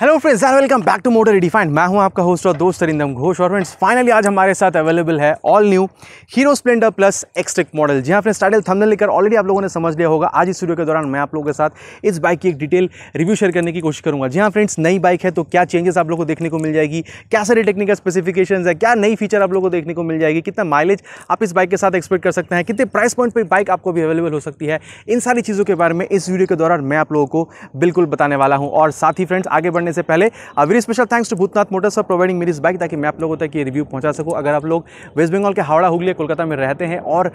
hello friends are welcome back to motor defined मैं हूं आपका होस्ट और दोस्त अरिंदम घोष और फ्रेंड्स फाइनली आज हमारे साथ अवेलेबल है all new Hero Splendor plus Xtec model जी हाँ फ्रेंड्स टाइटल थंबनेल लेकर ऑलरेडी आप लोगों ने समझ लिया होगा आज इस वीडियो के दौरान मैं आप लोगों के साथ इस बाइक की एक डिटेल रिव्यू शेयर करने की कोशिश करूँगा जी हाँ फ्रेंड्स नई बाइक है तो क्या चेंजेस आप लोग को देखने को मिल जाएगी क्या सारी टेक्निकल स्पेसिफिकेशन है क्या नई फीचर आप लोग को देखने को मिल जाएगी कितना माइलेज आप इस बाइक के साथ एक्सपेक्ट कर सकते हैं कितने प्राइस पॉइंट पर बाइक आपको भी अवेलेबल हो सकती है इन सारी चीज़ों के बारे में इस वीडियो के दौरान मैं आप लोगों को बिल्कुल बताने वाला हूँ और साथ ही फ्रेंड्स आगे बढ़ने करने से पहले very special thanks to Bhootnath motors for providing मेरी इस बाइक ताकि मैं आप लोगों तक ये रिव्यू पहुंचा सकूं अगर आप लोग वेस्ट बंगाल के हावड़ा हुगली कोलकाता में रहते हैं और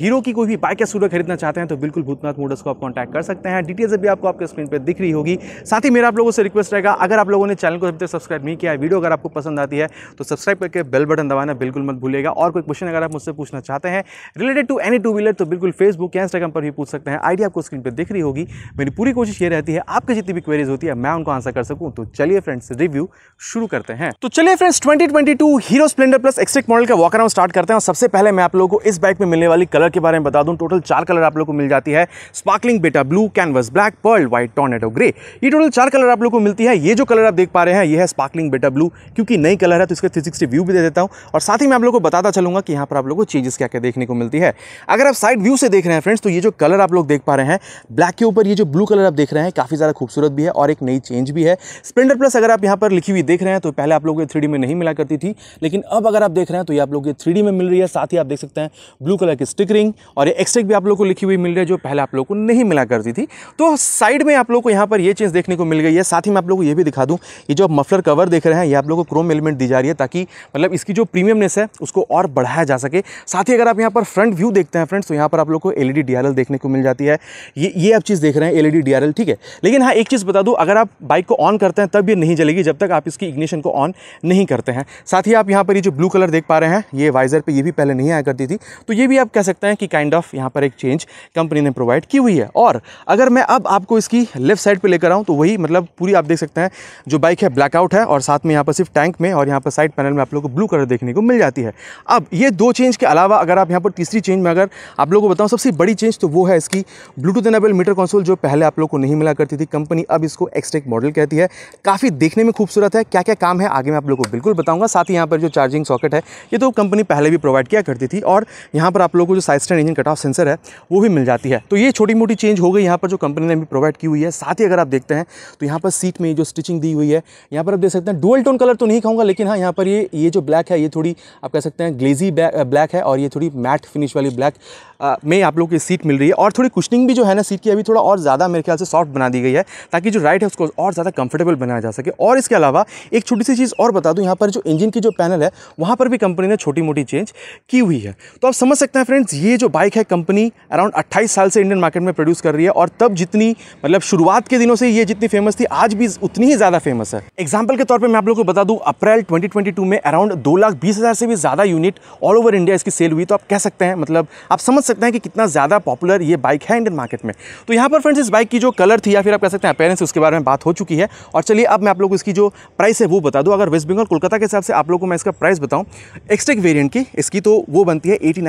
हीरो की कोई भी बाइक या स्कूटर खरीदना चाहते हैं तो बिल्कुल भूतनाथ मोटर्स को आप कॉन्टैक्ट कर सकते हैं डिटेल्स भी आपको आपके स्क्रीन पर दिख रही होगी साथ ही मेरा आप लोगों से रिक्वेस्ट रहेगा अगर आप लोगों ने चैनल को अभी तक सब्सक्राइब नहीं किया है वीडियो अगर आपको पसंद आती है तो सब्सक्राइब करके बेल बटन दबाना बिल्कुल मत भूलेगा और कोई क्वेश्चन अगर आप मुझसे पूछना चाहते हैं related to any two wheeler तो बिल्कुल फेसबुक या इंस्टाग्राम पर भी पूछ सकते हैं आइडिया आपको स्क्रीन पर दिख रही होगी मेरी पूरी कोशिश ये रहती है आपकी जितनी भी क्वेरीज होती है मैं उनको आंसर कर सकूँ तो चलिए फ्रेंड्स रिव्यू शुरू करते हैं तो चलिए friends twenty Hero Splendor plus Xtec model का वॉक अराउंड स्टार्ट करते हैं और सबसे पहले मैं आप लोगों को इस बाइक में मिलने वाली कलर कलर के बारे में बता दूं टोटल चार कलर आप लोग को मिल जाती है sparkling beta blue canvas black pearl white tornado grey ये टोटल चार कलर आप लोग को मिलती है ये जो कलर आप देख पा रहे हैं ये है स्पार्कलिंग बेटा ब्लू क्योंकि नई कलर है तो इसका थ्री व्यू भी दे देता हूँ और साथ ही मैं आप लोग को बताता चलूंगा कि यहाँ पर आप लोग को चेंजेस क्या क्या देखने को मिलती है अगर आप साइड व्यू से देख रहे हैं फ्रेंड्स तो ये जो कलर आप लोग देख पा रहे हैं ब्लैक के ऊपर ये जो ब्लू कलर आप देख रहे हैं काफ़ी ज़्यादा खूबसूरत भी है और एक नई चेंज भी है स्प्लेंडर प्लस अगर आप यहाँ पर लिखी हुई देख रहे हैं तो पहले आप लोग थ्री में नहीं मिला करती थी लेकिन अब अगर आप देख रहे हैं तो ये आप लोग थ्री में मिल रही है साथ ही आप देख सकते हैं ब्लू कलर की स्टिक इलेक्ट्रिक रिंग और ये एक्सटेक भी आप लोग को लिखी हुई मिल रही है जो पहले आप लोग को नहीं मिला करती थी तो साइड में आप लोग को यहाँ पर ये चीज़ देखने को मिल गई है साथ ही मैं आप लोग को ये भी दिखा दूँ ये जो आप मफलर कवर देख रहे हैं ये आप लोग को क्रोम एलिमेंट दी जा रही है ताकि मतलब इसकी जो प्रीमियमनेस है उसको और बढ़ाया जा सके साथ ही अगर आप यहाँ पर फ्रंट व्यू देखते हैं फ्रेंड्स तो यहाँ पर आप लोग को एल ई e देखने को मिल जाती है ये ये आप चीज़ देख रहे हैं एल ई e ठीक है लेकिन हाँ एक चीज़ बता दूँ अगर आप बाइक को ऑन करते हैं तब ये नहीं जलेगी जब तक आप इसकी इग्निशन को ऑन नहीं करते हैं साथ ही आप यहाँ पर ये जो ब्लू कलर देख पा रहे हैं ये वाइजर पर ये भी पहले नहीं आया करती थी तो ये भी आप कह सकते सकते हैं कि काइंड ऑफ यहाँ पर एक चेंज कंपनी ने प्रोवाइड की हुई है और अगर मैं अब आपको इसकी लेफ्ट साइड पर लेकर आऊँ तो वही मतलब पूरी आप देख सकते हैं जो बाइक है ब्लैकआउट है और साथ में यहाँ पर सिर्फ टैंक में और यहाँ पर साइड पैनल में आप लोग को ब्लू कलर देखने को मिल जाती है अब ये दो चेंज के अलावा अगर आप यहाँ पर तीसरी चेंज में अगर आप लोग को बताऊँ सबसे बड़ी चेंज तो वो है इसकी ब्लूटूथ एनेबल मीटर कंसोल जो पहले आप लोग को नहीं मिला करती थी कंपनी अब इसको एक्सटेक मॉडल कहती है काफ़ी देखने में खूबसूरत है क्या क्या काम है आगे मैं आप लोग को बिल्कुल बताऊँगा साथ ही यहाँ पर जो चार्जिंग सॉकेट है ये तो कंपनी पहले भी प्रोवाइड किया करती थी और यहाँ पर आप लोग को जो side stand engine cut off sensor है वो भी मिल जाती है तो ये छोटी मोटी चेंज हो गई यहाँ पर जो कंपनी ने भी प्रोवाइड की हुई है साथ ही अगर आप देखते हैं तो यहाँ पर सीट में जो स्टिचिंग दी हुई है यहाँ पर आप देख सकते हैं डुअल टोन कलर तो नहीं कहूँगा लेकिन हाँ यहाँ पर ये ये जो ब्लैक है ये थोड़ी आप कह सकते हैं ग्लेजी ब्लैक है और ये थोड़ी मैट फिनिश वाली ब्लैक में आप लोग की सीट मिल रही है और थोड़ी कुशनिंग भी जो है ना सीट की अभी थोड़ा और ज़्यादा मेरे ख्याल से सॉफ्ट बना दी गई है ताकि जो राइट है उसको और ज़्यादा कंफर्टेबल बनाया जा सके और इसके अलावा एक छोटी सी चीज़ और बता दूँ यहाँ पर जो इंजन की जो पैनल है वहाँ पर भी कंपनी ने छोटी मोटी चेंज की हुई है तो आप समझ सकते हैं फ्रेंड्स ये जो बाइक है कंपनी अराउंड 28 साल से इंडियन मार्केट में प्रोड्यूस कर रही है और तब जितनी मतलब शुरुआत के दिनों से ये जितनी फेमस थी आज भी उतनी ही ज़्यादा फेमस है एग्जाम्पल के तौर पर मैं आप लोग को बता दूँ अप्रैल ट्वेंटी में अराउंड दो लाख बीस हज़ार से भी ज़्यादा यूनिट ऑल ओवर इंडिया इसकी सेल हुई तो आप कह सकते हैं मतलब आप समझ सकते हैं कि कितना ज़्यादा पॉपुलर ये बाइक है इंडियन मार्केट में तो यहाँ पर फ्रेंड्स इस बाइक की जो कलर थी या फिर आप कह सकते हैं अपेरेंस उसके बारे में बात हो चुकी है और चलिए अब मैं आप लोग इसकी जो प्राइस है वो बता दूँ अगर वेस्ट बंगाल कोलकाता के हिसाब से आप लोगों को मैं इसका प्राइस बताऊँ एक्सटेक वेरियंट की इसकी तो वो बनती है एटी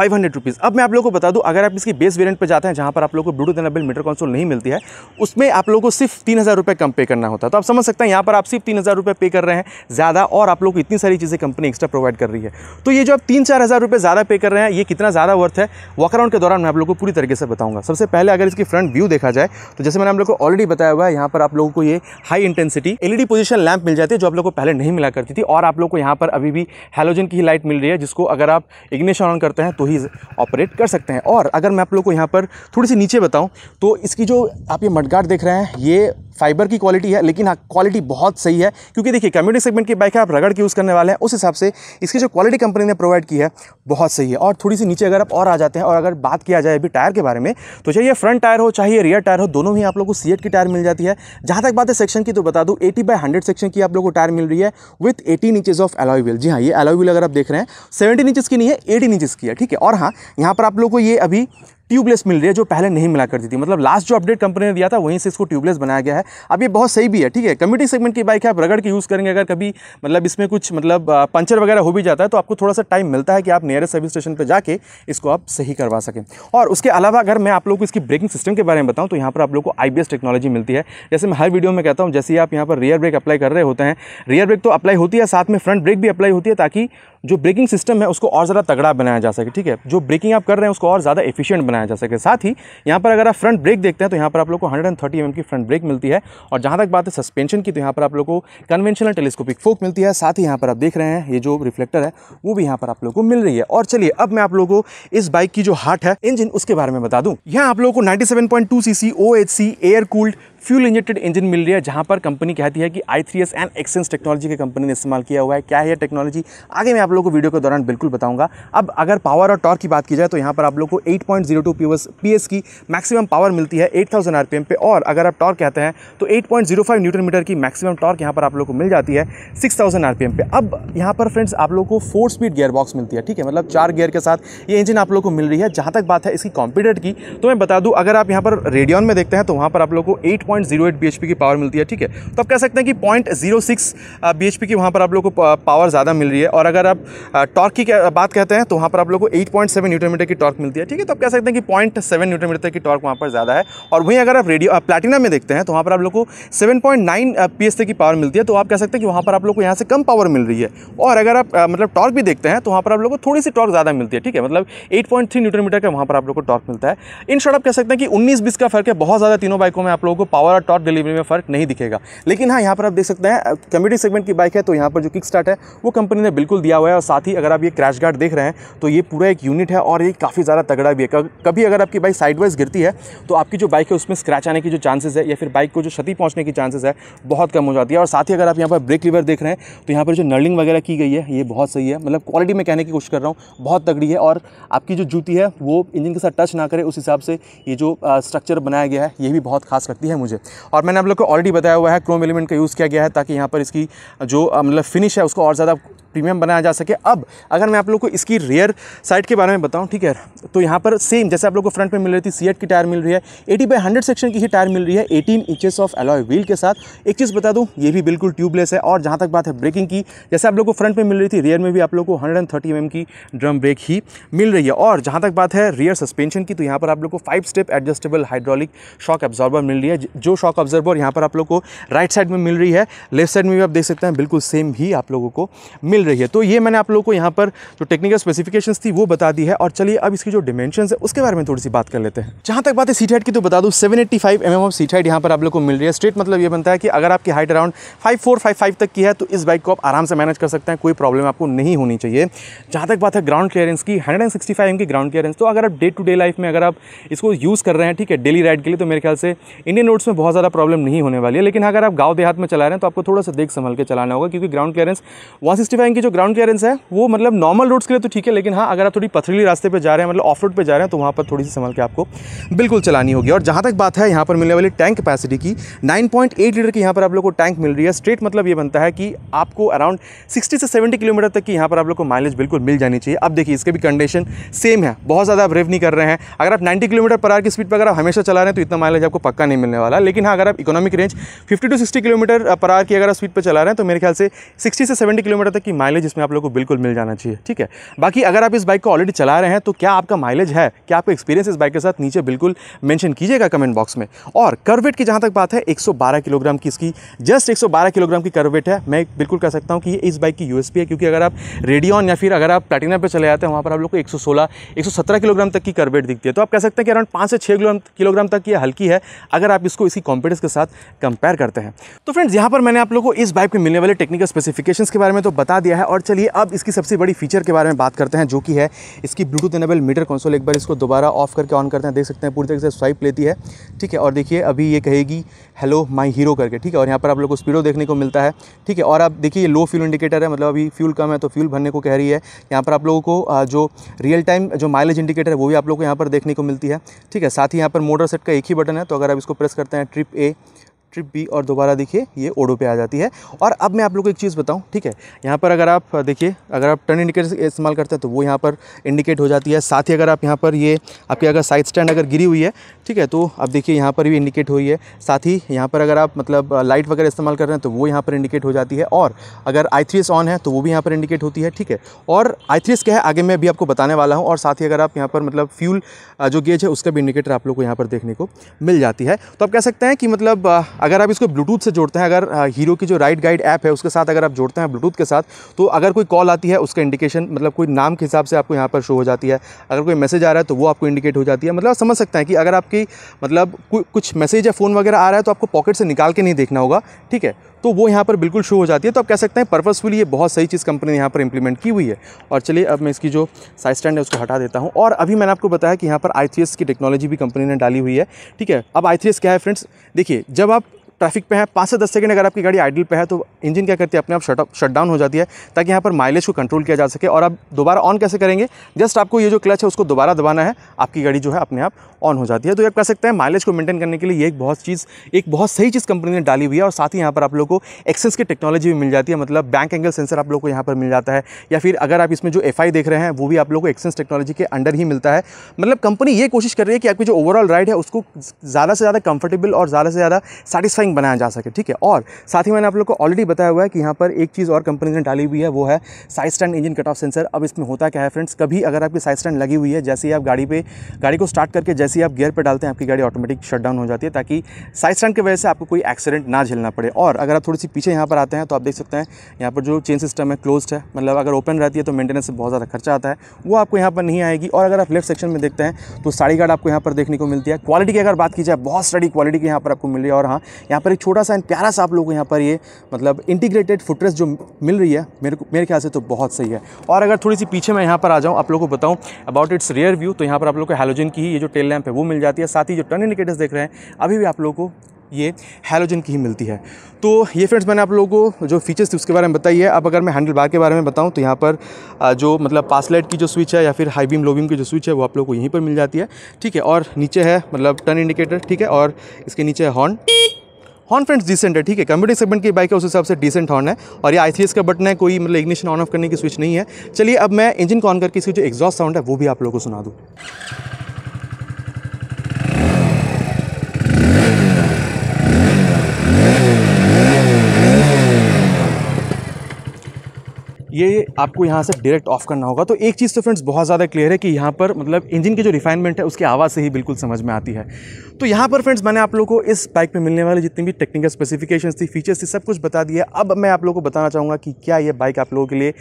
फाइव हंड्रेड रुपीज़ अब मैं आप लोगों को बता दूं अगर आप इसकी बेस वेरियंट पर जाते हैं जहां पर आप लोगों को ब्लूटूथ एनेबल मीटर कंसोल नहीं मिलती है उसमें आप लोगों को सिर्फ तीन हज़ार रुपये कम पे करना होता है तो आप समझ सकते हैं यहां पर आप सिर्फ तीन हज़ार रुपये पे कर रहे हैं ज़्यादा और आप लोग को इतनी सारी चीज़ें कंपनी एक्स्ट्रा प्रोवाइड कर रही है तो ये जो आप तीन चार हज़ार रुपये ज़्यादा पे कर रहे हैं ये कितना ज़्यादा वर्थ है वॉकराउंड के दौरान मैं आप लोग को पूरी तरीके से बताऊँगा सबसे पहले अगर इसकी फ्रंट व्यू देखा जाए तो जैसे मैंने आप लोग को ऑलरेडी बताया हुआ है यहाँ पर आप लोगों को ये high intensity L position lamp मिल जाती है जो आप लोग को पहले नहीं मिला करती थी और आप लोग को यहाँ पर अभी भी हेलोजन की ही लाइट मिल रही है जिसको अगर आप इग्निशन ऑन करते हैं तो भी ऑपरेट कर सकते हैं और अगर मैं आप लोग को यहाँ पर थोड़ी सी नीचे बताऊँ तो इसकी जो आप ये मडगार्ड देख रहे हैं ये फाइबर की क्वालिटी है लेकिन हाँ क्वालिटी बहुत सही है क्योंकि देखिए कम्युनिटी सेगमेंट की बाइक है आप रगड़ के यूज़ करने वाले हैं उस हिसाब से इसकी जो क्वालिटी कंपनी ने प्रोवाइड की है बहुत सही है और थोड़ी सी नीचे अगर आप और आ जाते हैं और अगर बात किया जाए अभी टायर के बारे में तो चाहिए फ्रंट टायर हो चाहिए रियर टायर हो दोनों ही आप लोग को सी की टायर मिल जाती है जहाँ तक बात है सेक्शन की तो बता दूँ एटी बाई हंड्रेड सेक्शन की आप लोग को टायर मिल रही है with eighteen inches of alloy wheel जी हाँ ये एलॉय व्हील अगर आप देख रहे हैं सेवेंटीन इंचज़ की नहीं है एटीन इंचज़ की है ठीक है और हाँ यहाँ पर आप लोग को ये अभी ट्यूबलेस मिल रही है जो पहले नहीं मिला करती थी मतलब लास्ट जो अपडेट कंपनी ने दिया था वहीं से इसको ट्यूबलेस बनाया गया है अब ये बहुत सही भी है ठीक है कम्युनिटी सेगमेंट की बाइक है आप रगड़ के यूज़ करेंगे अगर कभी मतलब इसमें कुछ मतलब पंचर वगैरह हो भी जाता है तो आपको थोड़ा सा टाइम मिलता है कि आप नियरेस्ट सर्विस स्टेशन पर जाकर इसको आप सही करवा सकें और उसके अलावा अगर मैं आप लोग को इसकी ब्रेकिंग सिस्टम के बारे में बताऊँ तो यहाँ पर आप लोग को आई टेक्नोलॉजी मिलती है जैसे मैं हर वीडियो में कहता हूँ जैसे आप यहाँ पर रियर ब्रेक अप्लाई कर रहे होते हैं रियर ब्रेक तो अप्लाई होती है साथ में फ्रंट ब्रेक भी अप्लाई होती है ताकि जो ब्रेकिंग सिस्टम है उसको और ज़्यादा तगड़ा बनाया जा सके ठीक है जो ब्रेकिंग आप कर रहे हैं उसको और ज़्यादा एफिशिएंट बनाया जा सके साथ ही यहाँ पर अगर आप फ्रंट ब्रेक देखते हैं तो यहाँ पर आप लोग को हंड्रेड एंड mm की फ्रंट ब्रेक मिलती है और जहाँ तक बात है सस्पेंशन की तो यहाँ पर आप लोग को कन्वेंशनल टेलीस्कोपिक फोक मिलती है साथ ही यहाँ पर आप देख रहे हैं ये जो रिफ्लेक्टर है वो भी यहाँ पर आप लोग को मिल रही है और चलिए अब मैं आप लोगों को इस बाइक की जो हार्ट है इंजन उसके बारे में बता दूँ यहाँ आप लोग को ninety seven point two C C O H C air cooled fuel injected engine मिल रही है जहाँ पर कंपनी कहती है कि I three S and XSens technology की कंपनी ने इस्तेमाल किया हुआ है क्या है यह टेक्नोलॉजी आगे मैं आप लोगों को वीडियो के दौरान बिल्कुल बताऊंगा अब अगर पावर और टॉर्क की बात की जाए तो यहाँ पर आप लोग को eight point zero two P S की मैक्सिमम पावर मिलती है eight thousand R P M पे और अगर आप टॉर्क कहते हैं तो eight point zero five newton metre की मैक्सिमम टॉर्क यहाँ पर आप लोग को मिल जाती है six thousand R P M पे अब यहाँ पर फ्रेंड्स आप लोग को फोर स्पीड गेयर बॉक्स मिलती है ठीक है मतलब चार गियर के साथ ये इंजन आप लोग को मिल रही है जहाँ तक बात है इसकी कॉम्पिटेट की तो मैं बता दूँ अगर आप यहाँ पर रेडियन में देखते हैं तो वहाँ पर आप लोग को eight point zero eight B की पावर मिलती है ठीक है तो आप कह सकते हैं कि point zero six B H P की वहाँ पर आप लोग को पावर ज़्यादा मिल रही है और अगर आप टॉर्क की बात कहते हैं तो वहाँ पर आप लोग को eight point seven newton metre की टॉर्क मिलती है ठीक है तो आप कह सकते हैं कि पॉइंट सेवन न्यूटोमीटर मीटर की टॉर्क वहाँ पर ज़्यादा है और वहीं अगर आप रेडियो प्लेटिना में देखते हैं तो वहाँ पर आप लोग को seven point nine P S की पावर मिलती है तो आप कह सकते हैं कि वहाँ पर आप लोग को यहाँ से कम पावर मिल रही है और अगर आप मतलब टॉर्क भी देखते हैं तो वहाँ पर आप लोग को थोड़ी सी टॉर्क ज़्यादा मिलती है ठीक है मतलब eight point three newton metre का वहाँ पर आप लोग को टॉर्क मिलता है इन शॉर्ट आप कह सकते हैं कि उन्नीस बीस का फर्क है बहुत ज़्यादा तीनों बाइकों में आप लोगों को पावर और टॉर्क डिलीवरी में फ़र्क नहीं दिखेगा लेकिन हाँ यहाँ पर आप देख सकते हैं कम्यूटिंग सेगमेंट की बाइक है तो यहाँ पर जो किक स्टार्ट है वो कंपनी ने बिल्कुल दिया हुआ है और साथ ही अगर आप ये क्रैश गार्ड देख रहे हैं तो ये पूरा एक यूनिट है और ये काफ़ी ज़्यादा तगड़ा भी है कभी अगर आपकी बाइक साइडवाइज गिरती है तो आपकी जो बाइक है उसमें स्क्रैच आने की जो चांसेस है या फिर बाइक को जो क्षति पहुँचने की चांसेस है बहुत कम हो जाती है और साथ ही अगर आप यहाँ पर ब्रेक लीवर देख रहे हैं तो यहाँ पर जो नर्लिंग वगैरह की गई है ये बहुत सही है मतलब क्वालिटी में कहने की कोशिश कर रहा हूँ बहुत तगड़ी है और आपकी जो जूती है वो इंजन के साथ टच ना करे उस हिसाब से ये जो स्ट्रक्चर बनाया गया है ये भी बहुत खास लगती है मुझे मुझे और मैंने आप लोग को ऑलरेडी बताया हुआ है क्रोम एलिमेंट का यूज़ किया गया है ताकि यहाँ पर इसकी जो मतलब फिनिश है उसको और ज़्यादा प्रीमियम बनाया जा सके अब अगर मैं आप लोग को इसकी रेयर साइड के बारे में बताऊँ ठीक है तो यहाँ पर सेम जैसे आप लोग को फ्रंट में मिल रही थी सी की टायर मिल रही है एटी बाई हंड्रेड सेक्शन की ही टायर मिल रही है eighteen inches of alloy wheel के साथ एक चीज़ बता दूँ ये भी बिल्कुल ट्यूबलेस है और जहाँ तक बात है ब्रेकिंग की जैसे आप लोग को फ्रंट में मिल रही थी रेयर में भी आप लोग को हंड्रेड थर्टी mm की ड्रम ब्रेक ही मिल रही है और जहाँ तक बात है रियर सस्पेंशन की तो यहाँ पर आप लोग को five step adjustable hydraulic shock absorber मिल रही है जो शॉक ऑब्जॉर्बर यहाँ पर आप लोग को राइट साइड में मिल रही है लेफ्ट साइड में भी आप देख सकते हैं बिल्कुल सेम ही आप लोगों को मिल मिल रही है तो ये मैंने आप लोगों को यहाँ पर जो टेक्निकल स्पेसिफिकेशन थी वो बता दी है और चलिए अब इसकी जो डिमेंशन है उसके बारे में थोड़ी सी बात कर लेते हैं जहाँ तक बात है सीट हाइट की तो बता दूँ seven eighty five M M of seat height यहाँ पर आप लोग को मिल रही है स्ट्रेट मतलब ये बनता है कि अगर आपकी height around five four five five तक की है तो इस बाइक को आप आराम से मैनेज कर सकते हैं कोई प्रॉब्लम आपको नहीं होनी चाहिए जहाँ तक बात है ग्राउंड क्लियरेंस की hundred and sixty five M की ग्राउंड क्लियरेंस तो अगर आप डे टू डे लाइफ में अगर आप इसको यूज़ कर रहे हैं ठीक है डेली राइड के लिए तो मेरे ख्याल से इंडियन रोड्स में बहुत ज़्यादा प्रॉब्लम नहीं होने वाली है लेकिन अगर आप गाँव देहात में चला रहे हैं तो आपको थोड़ा सा देख संभल के चलाना होगा क्योंकि ग्राउंड क्लियरेंस वन सिक्सटी बताएं की जो ग्राउंड क्लियरेंस है वो मतलब नॉर्मल रोड्स के लिए तो ठीक है लेकिन हाँ अगर आप थोड़ी पथरीली रास्ते पे जा रहे हैं मतलब ऑफ रोड पर जा रहे हैं तो वहाँ पर थोड़ी सी संभाल के आपको बिल्कुल चलानी होगी और जहाँ तक बात है यहाँ पर मिलने वाली टैंक कैपेसिटी की नाइन लीटर की यहाँ पर आप लोग को टैंक मिल रही है स्ट्रेट मतलब ये बनता है कि आपको अराउंड सिक्सटी से सेवेंटी किलोमीटर तक की यहाँ पर आप लोग को माइलेज बिल्कुल मिल जानी चाहिए अब देखिए इसके भी कंडीशन सेम है बहुत ज़्यादा आप रेव नहीं कर रहे हैं अगर आप नाइन्टी किलोमीटर पर आर की स्पीड पर अगर आप हमेशा चला रहे हैं तो इतना माइलेज आपको पक्का नहीं मिलने वाला लेकिन हाँ अगर आप economic range fifty to sixty kilometre per hour की अगर आप स्पीड पर चला रहे हैं तो मेरे ख्याल से सिक्सटी से सेवेंटी किलोमीटर तक की माइलेज इसमें आप लोग को बिल्कुल मिल जाना चाहिए ठीक है बाकी अगर आप इस बाइक को ऑलरेडी चला रहे हैं तो क्या आपका माइलेज है क्या आपका एक्सपीरियंस इस बाइक के साथ नीचे बिल्कुल मैंशन कीजिएगा कमेंट बॉक्स में और करवेट की जहाँ तक बात है एक किलोग्राम की इसकी जस्ट एक किलोग्राम की करवेट है मैं बिल्कुल कह सकता हूँ कि इस बाइक की यूएसपी है क्योंकि अगर आप रेडियन या फिर अगर आप प्लेटिना पर चले जाते हैं वहाँ पर आप लोग को एक सौ किलोग्राम तक की करवेट दिखती है तो आप कह सकते हैं कि अराउंड पाँच से छः किलोग्राम तक ये हल्की है अगर आप इसको इसी कॉम्पिटिस के साथ कंपेयर करते हैं तो फ्रेंड्स यहाँ पर मैंने आप लोग को इस बाइक में मिलने वाले टेक्निकल स्पेसिफिकेशन के बारे में तो बता दिया दिया है और चलिए अब इसकी सबसे बड़ी फीचर के बारे में बात करते हैं जो कि है इसकी ब्लूटूथ एनेबल मीटर कंसोल एक बार इसको दोबारा ऑफ करके ऑन करते हैं देख सकते हैं पूरी तरीके से स्वाइप लेती है ठीक है और देखिए अभी ये कहेगी हेलो माई हीरो करके ठीक है और यहाँ पर आप लोग को स्पीडो देखने को मिलता है ठीक है और आप देखिए लो फ्यूल इंडिकेटर है मतलब अभी फ्यूल कम है तो फ्यूल भरने को कह रही है यहाँ पर आप लोगों को जो रियल टाइम जो माइलेज इंडिकेटर है वो भी आप लोग को यहाँ पर देखने को मिलती है ठीक है साथ ही यहाँ पर मोटर सेट का एक ही बटन है तो अगर आप इसको प्रेस करते हैं ट्रिप ए ट्रिप बी और दोबारा देखिए ये ओडो पे आ जाती है और अब मैं आप लोग को एक चीज़ बताऊं ठीक है यहाँ पर अगर आप देखिए अगर आप टर्न इंडिकेटर इस्तेमाल करते हैं तो वो यहाँ पर इंडिकेट हो जाती है साथ ही अगर आप यहाँ पर ये आपके अगर साइड स्टैंड अगर गिरी हुई है ठीक है तो आप देखिए यहाँ पर भी इंडिकेट हुई है साथ ही यहाँ पर अगर आप मतलब लाइट वगैरह इस्तेमाल कर रहे हैं तो वो यहाँ पर इंडिकेट हो जाती है और अगर आई ऑन है तो वो भी यहाँ पर इंडिकेट होती है ठीक है और आई क्या है आगे मैं भी आपको बताने वाला हूँ और साथ ही अगर आप यहाँ पर मतलब फ्यूल जो गेज है उसका भी इंडिकेटर आप लोग को यहाँ पर देखने को मिल जाती है तो आप कह सकते हैं कि मतलब अगर आप इसको ब्लूटूथ से जोड़ते हैं अगर हीरो की जो राइट गाइड ऐप है उसके साथ अगर आप जोड़ते हैं ब्लूटूथ के साथ तो अगर कोई कॉल आती है उसका इंडिकेशन मतलब कोई नाम के हिसाब से आपको यहाँ पर शो हो जाती है अगर कोई मैसेज आ रहा है तो वो आपको इंडिकेट हो जाती है मतलब समझ सकते हैं कि अगर आपकी मतलब कुछ मैसेज या फ़ोन वगैरह आ रहा है तो आपको पॉकेट से निकाल के नहीं देखना होगा ठीक है तो वो यहाँ पर बिल्कुल शो हो जाती है तो आप कह सकते हैं पर्पसफुली ये बहुत सही चीज़ कंपनी ने यहाँ पर इंप्लीमेंट की हुई है और चलिए अब मैं इसकी जो साइज स्टैंड है उसको हटा देता हूँ और अभी मैंने आपको बताया कि यहाँ पर आई की टेक्नोलॉजी भी कंपनी ने डाली हुई है ठीक है अब आई क्या है फ्रेंड्स देखिए जब आप ट्रैफिक पे है पाँच से दस सेकंड अगर आपकी गाड़ी आइडल पे है तो इंजन क्या करती है अपने आप शट शट डाउन हो जाती है ताकि यहाँ पर माइलेज को कंट्रोल किया जा सके और आप दोबारा ऑन कैसे करेंगे जस्ट आपको ये जो क्लच है उसको दोबारा दबाना है आपकी गाड़ी जो है अपने आप ऑन हो जाती है तो ये आप कह सकते हैं माइलेज को मेंटेन करने के लिए ये एक बहुत चीज़ एक बहुत सही चीज़ कंपनी ने डाली हुई है और साथ ही यहाँ पर आप लोग को एक्सेंस की टेक्नोलॉजी भी मिल जाती है मतलब बैंक एंगल सेंसर आप लोग को यहाँ पर मिल जाता है या फिर अगर आप इसमें जो एफ देख रहे हैं वो भी आप लोग को एक्सेंस टेक्नोलॉजी के अंडर ही मिलता है मतलब कंपनी ये कोशिश कर रही है कि आपकी जो ओवरऑल राइड है उसको ज़्यादा से ज़्यादा कंफर्टेबल और ज़्यादा से ज़्यादा सेटिस्फाइंग इंटरेस्टिंग बनाया जा सके ठीक है और साथ ही मैंने आप लोग को ऑलरेडी बताया हुआ है कि यहाँ पर एक चीज़ और कंपनी ने डाली हुई है वो है side stand engine cut off sensor अब इसमें होता क्या है फ्रेंड्स कभी अगर आपकी साइड स्टैंड लगी हुई है जैसे ही आप गाड़ी पे गाड़ी को स्टार्ट करके जैसे ही आप गियर पर डालते हैं आपकी गाड़ी ऑटोमेटिक शट डाउन हो जाती है ताकि साइड स्टैंड की वजह से आपको कोई एक्सीडेंट ना झेलना पड़े और अगर आप थोड़ी सी पीछे यहाँ पर आते हैं तो आप देख सकते हैं यहाँ पर जो चेन सिस्टम है क्लोज है मतलब अगर ओपन रहती है तो मेंटेनेंस से बहुत ज़्यादा खर्चा आता है वो आपको यहाँ पर नहीं आएगी और अगर आप लेफ्ट सेक्शन में देखते हैं तो साड़ी गार्ड आपको यहाँ पर देखने को मिलती है क्वालिटी की अगर बात की जाए बहुत स्टडी क्वालिटी की यहाँ पर आपको मिल रही है और हाँ यहाँ यहाँ पर एक छोटा सा एंड प्यारा सा आप लोगों को यहाँ पर ये मतलब इंटीग्रेटेड फुटरेस जो मिल रही है मेरे को मेरे ख्याल से तो बहुत सही है और अगर थोड़ी सी पीछे मैं यहाँ पर आ जाऊँ आप लोगों को बताऊँ अबाउट इट्स रेयर व्यू तो यहाँ पर आप लोग को हेलोजन की ही ये जो टेल लैम्प है वो मिल जाती है साथ ही जो टर्न इंडिकेटर्स देख रहे हैं अभी भी आप लोगों को ये हेलोजन की ही मिलती है तो ये फ्रेंड्स मैंने आप लोगों को जो फीचर्स थे उसके बारे में बताई है अब अगर मैं हैंडल बार के बारे में बताऊं तो यहाँ पर जो मतलब पास लाइट की जो स्विच है या फिर हाई बीम लो बीम की जो स्विच है वो आप लोगों को यहीं पर मिल जाती है ठीक है और नीचे है मतलब टर्न इंडिकेटर ठीक है और इसके नीचे है हॉर्न हॉर्न फ्रेंड्स डिसेंट है ठीक है कम्यूटिंग सेगमेंट की बाइक है उस हिसाब से डिसेंट हॉर्न है और ये आई का बटन है कोई मतलब इग्निशन ऑन ऑफ करने की स्विच नहीं है चलिए अब मैं इंजन को ऑन करके इसकी जो एग्जॉस्ट साउंड है वो भी आप लोगों को सुना दूँ ये आपको यहाँ से डायरेक्ट ऑफ करना होगा तो एक चीज़ तो फ्रेंड्स बहुत ज़्यादा क्लियर है कि यहाँ पर मतलब इंजन की जो रिफाइनमेंट है उसकी आवाज़ से ही बिल्कुल समझ में आती है तो यहाँ पर फ्रेंड्स मैंने आप लोगों को इस बाइक में मिलने वाले जितनी भी टेक्निकल स्पेसिफिकेशन थी फीचर्स थी सब कुछ बता दिया अब मैं आप लोगों को बताना चाहूँगा कि क्या यह बाइक आप लोगों के लिए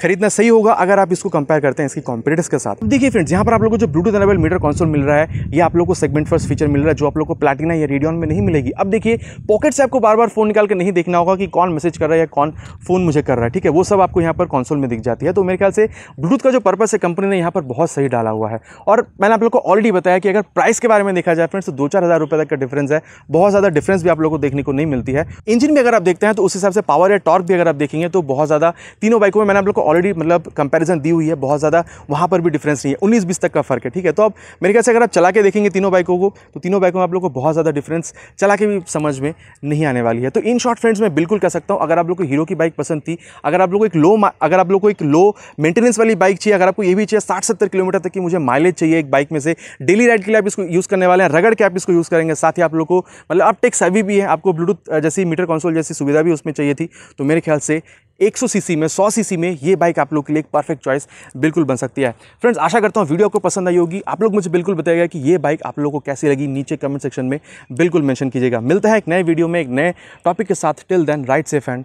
खरीदना सही होगा अगर आप इसको कंपेयर करते हैं इसकी कॉम्पिटेटर्स के साथ देखिए फ्रेंड्स यहाँ पर आप लोग को जो ब्लूटूथ अनेबल मीटर कॉन्सोल मिल रहा है ये आप लोग को सेगमेंट फर्स्ट फीचर मिल रहा है जो आप लोग को प्लाटिना या रेडियन में नहीं मिलेगी अब देखिए पॉकेट से आपको बार बार फोन निकाल के नहीं देखना होगा कि कौन मैसेज कर रहा है या कौन फोन मुझे कर रहा है ठीक है वो सब आपको यहाँ पर पर कॉन्सोल में दिख जाती है तो मेरे ख्याल से ब्लूटूथ का जो पर्पस है कंपनी ने यहाँ पर बहुत सही डाला हुआ है और मैंने आप लोग को ऑलरेडी बताया कि अगर प्राइस के बारे में देखा जाए फ्रेंड्स तो दो चार हज़ार रुपये तक का डिफरेंस है बहुत ज़्यादा डिफरेंस भी आप लोग को देखने को नहीं मिलती है इंजन भी अगर आप देखते हैं तो उस हिसाब से पावर या टॉर्क भी अगर आप देखेंगे तो बहुत ज़्यादा तीनों बाइकों में मैंने आप लोग को ऑलरेडी मतलब कंपेरिजन दी हुई है बहुत ज़्यादा वहाँ पर भी डिफरेंस नहीं है उन्नीस बीस तक का फर्क है ठीक है तो अब मेरे ख्याल से अगर आप चला के देखेंगे तीनों बाइकों को तो तीनों बाइकों में आप लोग को बहुत ज़्यादा डिफरेंस चला के भी समझ में नहीं आने वाली है तो इन शॉर्ट फ्रेंड्स मैं बिल्कुल कह सकता हूँ अगर आप लोग को हीरो की बाइक पसंद थी अगर आप लोग को एक लो अगर आप लोग को एक लो मेंटेनेंस वाली बाइक चाहिए अगर आपको ये भी चाहिए साठ सत्तर किलोमीटर तक की मुझे माइलेज चाहिए एक बाइक में से डेली राइड के लिए आप इसको यूज़ करने वाले हैं रगड़ के आप इसको यूज़ करेंगे साथ ही आप लोग को मतलब आप टेक्स अभी भी है आपको ब्लूटूथ जैसी मीटर कंसोल जैसी सुविधा भी उसमें चाहिए थी तो मेरे ख्याल से 100 सीसी में 100 सीसी में ये बाइक आप लोग के लिए एक परफेक्ट चॉइस बिल्कुल बन सकती है फ्रेंड्स आशा करता हूँ वीडियो आपको पसंद आई होगी आप लोग मुझे बिल्कुल बताएगा कि ये बाइक आप लोगों को कैसी लगी नीचे कमेंट सेक्शन में बिल्कुल मेंशन कीजिएगा मिलता है एक नए वीडियो में एक नए टॉपिक के साथ till then ride safe and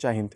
चाहिंद